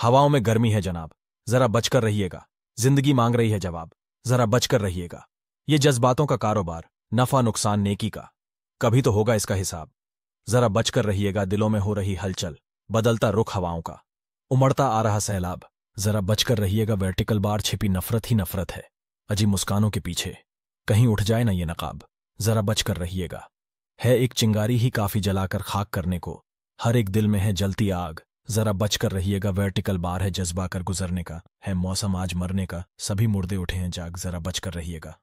हवाओं में गर्मी है जनाब जरा बचकर रहिएगा जिंदगी मांग रही है जवाब जरा बचकर रहिएगा ये जज्बातों का कारोबार नफा नुकसान नेकी का कभी तो होगा इसका हिसाब जरा बचकर रहिएगा दिलों में हो रही हलचल बदलता रुख हवाओं का उमड़ता आ रहा सैलाब जरा बचकर रहिएगा वर्टिकल बार छिपी नफरत ही नफरत है अजी मुस्कानों के पीछे कहीं उठ जाए ना ये नकाब जरा बचकर रहिएगा है एक चिंगारी ही काफी जलाकर खाक करने को हर एक दिल में है जलती आग जरा बच कर रहिएगा वर्टिकल बार है जज्बा कर गुजरने का है मौसम आज मरने का सभी मुर्दे उठे हैं जाग जरा बच कर रहिएगा